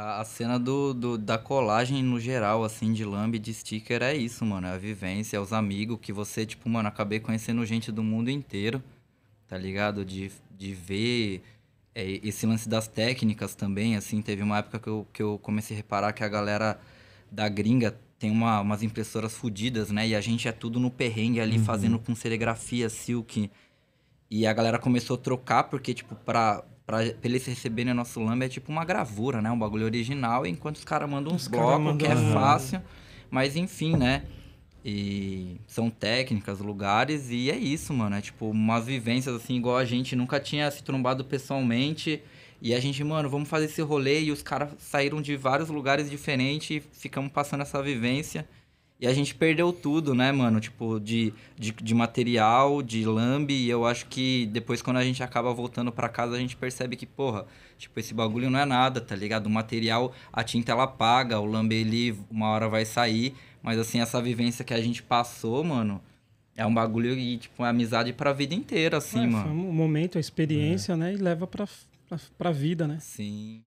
A, a cena do, do, da colagem no geral, assim, de lambe, de sticker, é isso, mano. É a vivência, é os amigos que você, tipo, mano, acabei conhecendo gente do mundo inteiro, tá ligado? De, de ver é, esse lance das técnicas também, assim. Teve uma época que eu, que eu comecei a reparar que a galera da gringa tem uma, umas impressoras fodidas, né? E a gente é tudo no perrengue ali, uhum. fazendo com serigrafia, silk. E a galera começou a trocar, porque, tipo, pra, Pra, pra eles receberem o nosso lamba é tipo uma gravura, né? Um bagulho original, enquanto os caras mandam uns blocos, que é fácil. Mas enfim, né? E são técnicas, lugares, e é isso, mano. É tipo umas vivências assim, igual a gente nunca tinha se trombado pessoalmente. E a gente, mano, vamos fazer esse rolê. E os caras saíram de vários lugares diferentes e ficamos passando essa vivência. E a gente perdeu tudo, né, mano? Tipo, de, de, de material, de lambe. E eu acho que depois, quando a gente acaba voltando para casa, a gente percebe que, porra, tipo, esse bagulho não é nada, tá ligado? O material, a tinta ela paga, o lambe ele uma hora vai sair. Mas assim, essa vivência que a gente passou, mano, é um bagulho e, tipo, é amizade pra vida inteira, assim, é, mano. Foi um momento, a experiência, é. né? E leva pra, pra, pra vida, né? Sim.